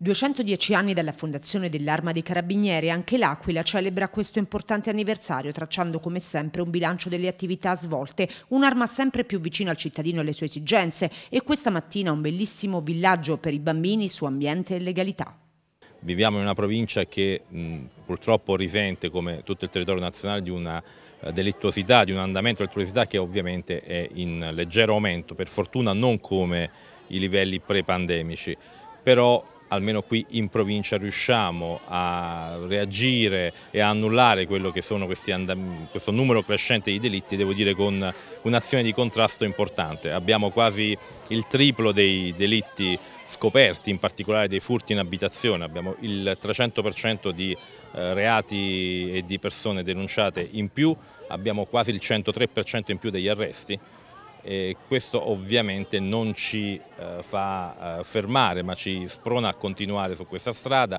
210 anni dalla fondazione dell'Arma dei Carabinieri, anche l'Aquila celebra questo importante anniversario, tracciando come sempre un bilancio delle attività svolte, un'arma sempre più vicina al cittadino e alle sue esigenze e questa mattina un bellissimo villaggio per i bambini su ambiente e legalità. Viviamo in una provincia che mh, purtroppo risente, come tutto il territorio nazionale, di una eh, delittuosità, di un andamento delittuosità che ovviamente è in leggero aumento, per fortuna non come i livelli pre-pandemici, però almeno qui in provincia riusciamo a reagire e a annullare quello che sono questo numero crescente di delitti, devo dire con un'azione di contrasto importante. Abbiamo quasi il triplo dei delitti scoperti, in particolare dei furti in abitazione, abbiamo il 300% di eh, reati e di persone denunciate in più, abbiamo quasi il 103% in più degli arresti, e questo ovviamente non ci eh, fa eh, fermare ma ci sprona a continuare su questa strada